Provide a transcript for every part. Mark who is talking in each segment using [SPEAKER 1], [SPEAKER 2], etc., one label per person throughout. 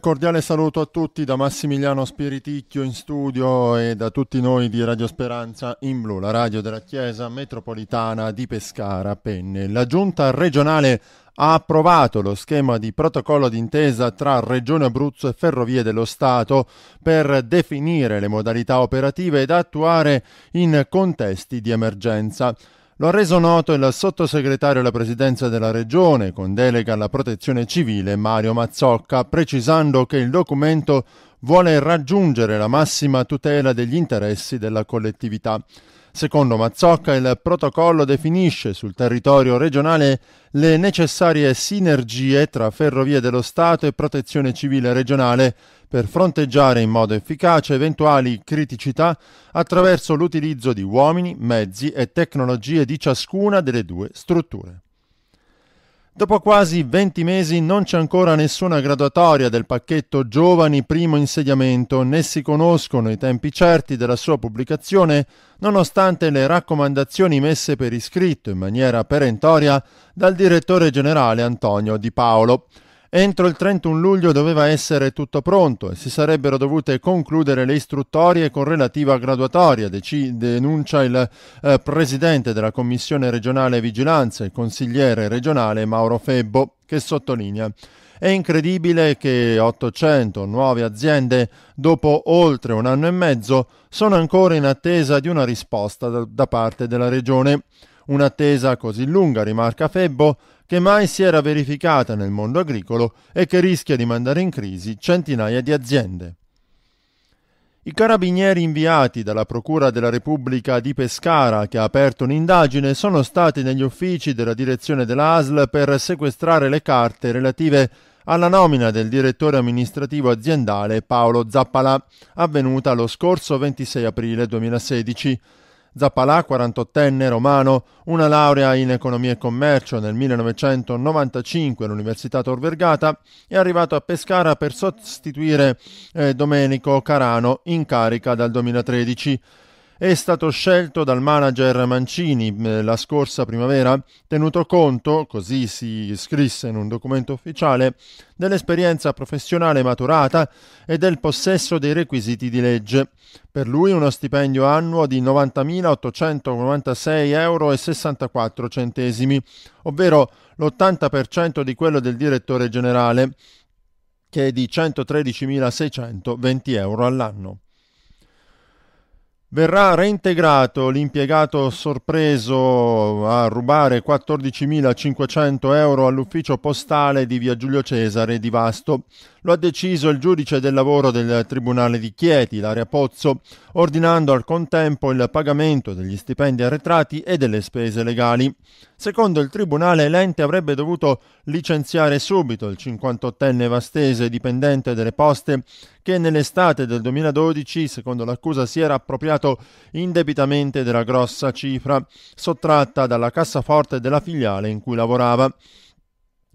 [SPEAKER 1] cordiale saluto a tutti da Massimiliano Spiriticchio in studio e da tutti noi di Radio Speranza in Blu, la radio della Chiesa metropolitana di Pescara Penne. La giunta regionale ha approvato lo schema di protocollo d'intesa tra Regione Abruzzo e Ferrovie dello Stato per definire le modalità operative da attuare in contesti di emergenza. Lo ha reso noto il sottosegretario alla presidenza della Regione con delega alla protezione civile Mario Mazzocca, precisando che il documento vuole raggiungere la massima tutela degli interessi della collettività. Secondo Mazzocca il protocollo definisce sul territorio regionale le necessarie sinergie tra Ferrovie dello Stato e Protezione Civile regionale per fronteggiare in modo efficace eventuali criticità attraverso l'utilizzo di uomini, mezzi e tecnologie di ciascuna delle due strutture. Dopo quasi 20 mesi non c'è ancora nessuna graduatoria del pacchetto Giovani Primo Insediamento, né si conoscono i tempi certi della sua pubblicazione, nonostante le raccomandazioni messe per iscritto in maniera perentoria dal direttore generale Antonio Di Paolo. Entro il 31 luglio doveva essere tutto pronto e si sarebbero dovute concludere le istruttorie con relativa graduatoria, denuncia il eh, presidente della Commissione regionale Vigilanza e consigliere regionale Mauro Febbo, che sottolinea è incredibile che 800 nuove aziende, dopo oltre un anno e mezzo, sono ancora in attesa di una risposta da parte della Regione. Un'attesa così lunga, rimarca Febbo, che mai si era verificata nel mondo agricolo e che rischia di mandare in crisi centinaia di aziende. I carabinieri inviati dalla Procura della Repubblica di Pescara, che ha aperto un'indagine, sono stati negli uffici della direzione dell'ASL per sequestrare le carte relative alla nomina del direttore amministrativo aziendale Paolo Zappalà, avvenuta lo scorso 26 aprile 2016. Zapalà, 48enne romano, una laurea in economia e commercio nel 1995 all'Università Tor Vergata, è arrivato a Pescara per sostituire eh, Domenico Carano in carica dal 2013 è stato scelto dal manager Mancini eh, la scorsa primavera, tenuto conto, così si scrisse in un documento ufficiale, dell'esperienza professionale maturata e del possesso dei requisiti di legge. Per lui uno stipendio annuo di 90.896,64 euro, ovvero l'80% di quello del direttore generale, che è di 113.620 euro all'anno verrà reintegrato l'impiegato sorpreso a rubare 14.500 euro all'ufficio postale di via Giulio Cesare di Vasto. Lo ha deciso il giudice del lavoro del Tribunale di Chieti, Laria Pozzo, ordinando al contempo il pagamento degli stipendi arretrati e delle spese legali. Secondo il Tribunale, l'ente avrebbe dovuto licenziare subito il 58enne vastese dipendente delle poste che nell'estate del 2012, secondo l'accusa, si era appropriato indebitamente della grossa cifra sottratta dalla cassaforte della filiale in cui lavorava.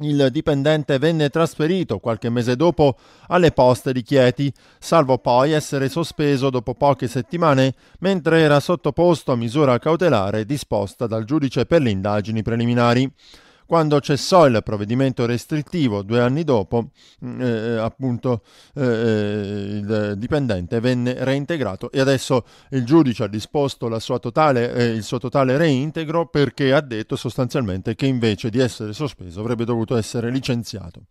[SPEAKER 1] Il dipendente venne trasferito qualche mese dopo alle poste di Chieti, salvo poi essere sospeso dopo poche settimane mentre era sottoposto a misura cautelare disposta dal giudice per le indagini preliminari. Quando cessò il provvedimento restrittivo due anni dopo, mm, eh, eh, appunto eh, eh, il dipendente venne reintegrato e adesso il giudice ha disposto totale, eh, il suo totale reintegro perché ha detto sostanzialmente che invece di essere sospeso avrebbe dovuto essere licenziato.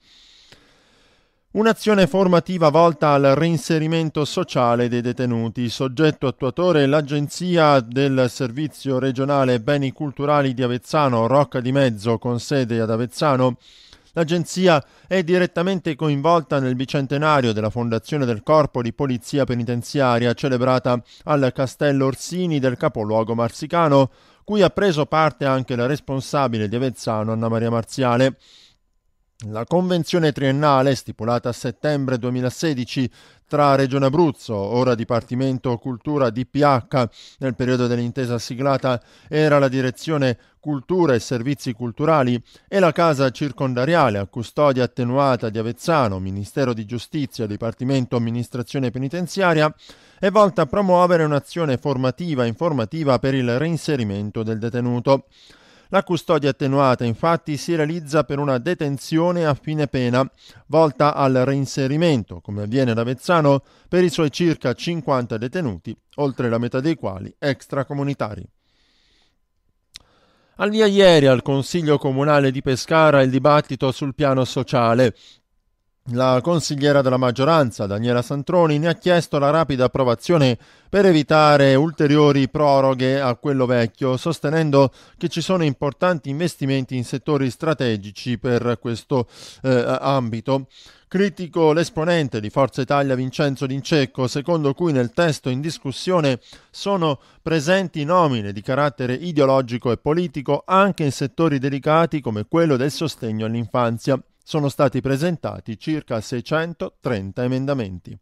[SPEAKER 1] Un'azione formativa volta al reinserimento sociale dei detenuti. Soggetto attuatore l'Agenzia del Servizio regionale Beni Culturali di Avezzano, Rocca di Mezzo, con sede ad Avezzano. L'agenzia è direttamente coinvolta nel bicentenario della fondazione del Corpo di Polizia Penitenziaria celebrata al Castello Orsini del capoluogo marsicano, cui ha preso parte anche la responsabile di Avezzano Anna Maria Marziale. La convenzione triennale stipulata a settembre 2016 tra Regione Abruzzo, ora Dipartimento Cultura DPH, nel periodo dell'intesa siglata era la direzione Cultura e Servizi Culturali e la casa circondariale a custodia attenuata di Avezzano, Ministero di Giustizia, Dipartimento Amministrazione Penitenziaria, è volta a promuovere un'azione formativa e informativa per il reinserimento del detenuto. La custodia attenuata infatti si realizza per una detenzione a fine pena, volta al reinserimento, come avviene ad Avezzano, per i suoi circa 50 detenuti, oltre la metà dei quali extracomunitari. Al via ieri al Consiglio Comunale di Pescara il dibattito sul piano sociale, la consigliera della maggioranza, Daniela Santroni, ne ha chiesto la rapida approvazione per evitare ulteriori proroghe a quello vecchio, sostenendo che ci sono importanti investimenti in settori strategici per questo eh, ambito. Critico l'esponente di Forza Italia Vincenzo D'Incecco, secondo cui nel testo in discussione sono presenti nomine di carattere ideologico e politico anche in settori delicati come quello del sostegno all'infanzia sono stati presentati circa 630 emendamenti.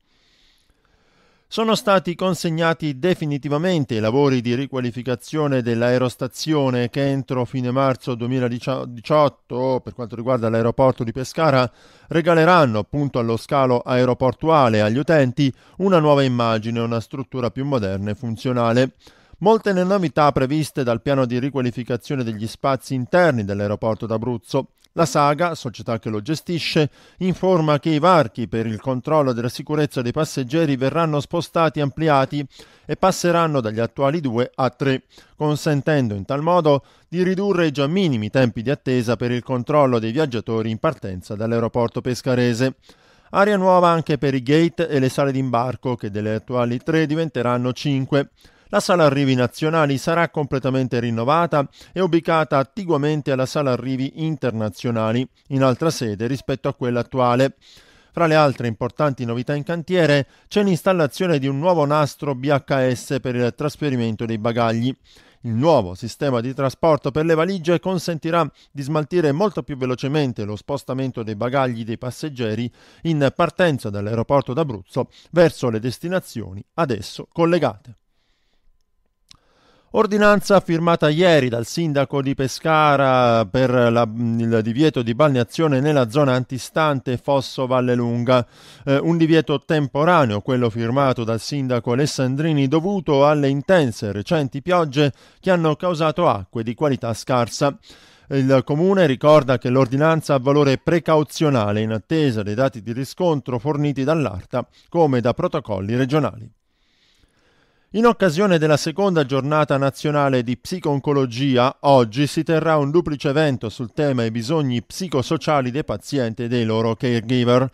[SPEAKER 1] Sono stati consegnati definitivamente i lavori di riqualificazione dell'aerostazione che entro fine marzo 2018, per quanto riguarda l'aeroporto di Pescara, regaleranno appunto allo scalo aeroportuale e agli utenti una nuova immagine, una struttura più moderna e funzionale molte le novità previste dal piano di riqualificazione degli spazi interni dell'aeroporto d'Abruzzo. La Saga, società che lo gestisce, informa che i varchi per il controllo della sicurezza dei passeggeri verranno spostati e ampliati e passeranno dagli attuali due a tre, consentendo in tal modo di ridurre i già minimi tempi di attesa per il controllo dei viaggiatori in partenza dall'aeroporto pescarese. Aria nuova anche per i gate e le sale d'imbarco, che delle attuali tre diventeranno cinque. La sala arrivi nazionali sarà completamente rinnovata e ubicata attiguamente alla sala arrivi internazionali, in altra sede rispetto a quella attuale. Fra le altre importanti novità in cantiere c'è l'installazione di un nuovo nastro BHS per il trasferimento dei bagagli. Il nuovo sistema di trasporto per le valigie consentirà di smaltire molto più velocemente lo spostamento dei bagagli dei passeggeri in partenza dall'aeroporto d'Abruzzo verso le destinazioni adesso collegate. Ordinanza firmata ieri dal sindaco di Pescara per la, il divieto di balneazione nella zona antistante Fosso Valle Lunga. Eh, un divieto temporaneo, quello firmato dal sindaco Alessandrini, dovuto alle intense recenti piogge che hanno causato acque di qualità scarsa. Il Comune ricorda che l'ordinanza ha valore precauzionale in attesa dei dati di riscontro forniti dall'ARTA come da protocolli regionali. In occasione della seconda giornata nazionale di psico-oncologia, oggi si terrà un duplice evento sul tema i bisogni psicosociali dei pazienti e dei loro caregiver.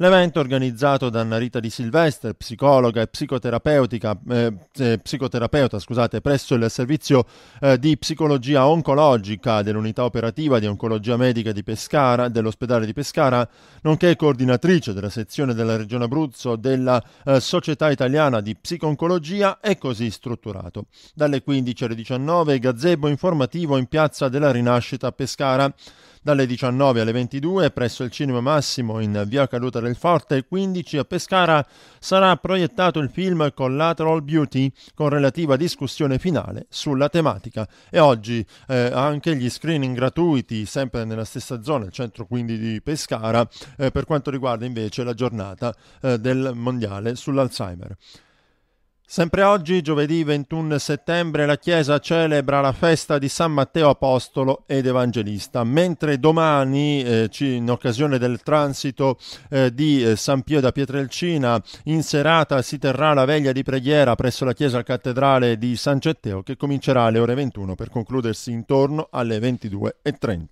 [SPEAKER 1] L'evento organizzato da Narita Di Silvestre, psicologa e eh, eh, psicoterapeuta scusate, presso il servizio eh, di psicologia oncologica dell'unità operativa di oncologia medica di Pescara, dell'ospedale di Pescara, nonché coordinatrice della sezione della Regione Abruzzo della eh, Società Italiana di Psiconcologia, è così strutturato. Dalle 15 alle 19 gazebo informativo in piazza della Rinascita a Pescara dalle 19 alle 22 presso il Cinema Massimo in via Caduta del Forte 15 a Pescara sarà proiettato il film Collateral Beauty con relativa discussione finale sulla tematica e oggi eh, anche gli screening gratuiti sempre nella stessa zona, il centro quindi di Pescara, eh, per quanto riguarda invece la giornata eh, del mondiale sull'Alzheimer. Sempre oggi, giovedì 21 settembre, la Chiesa celebra la festa di San Matteo Apostolo ed Evangelista, mentre domani, eh, in occasione del transito eh, di eh, San Pio da Pietrelcina, in serata si terrà la veglia di preghiera presso la Chiesa Cattedrale di San Getteo, che comincerà alle ore 21 per concludersi intorno alle 22.30.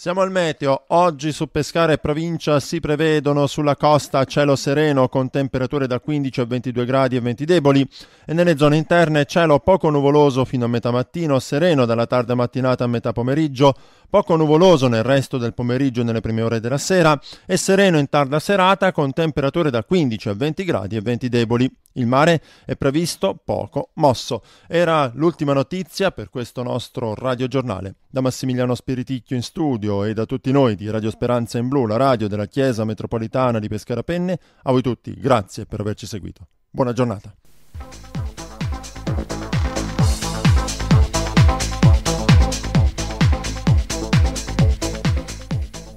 [SPEAKER 1] Siamo al meteo. Oggi su Pescara e provincia si prevedono sulla costa cielo sereno con temperature da 15 a 22 gradi e venti deboli e nelle zone interne cielo poco nuvoloso fino a metà mattino, sereno dalla tarda mattinata a metà pomeriggio, poco nuvoloso nel resto del pomeriggio e nelle prime ore della sera e sereno in tarda serata con temperature da 15 a 20 gradi e venti deboli. Il mare è previsto poco mosso. Era l'ultima notizia per questo nostro radiogiornale. Da Massimiliano Spiriticchio in studio studio e da tutti noi di Radio Speranza in Blu, la radio della Chiesa Metropolitana di Pescara Penne, a voi tutti grazie per averci seguito. Buona giornata.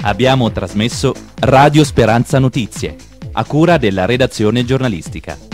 [SPEAKER 1] Abbiamo trasmesso Radio Speranza Notizie, a cura della redazione giornalistica.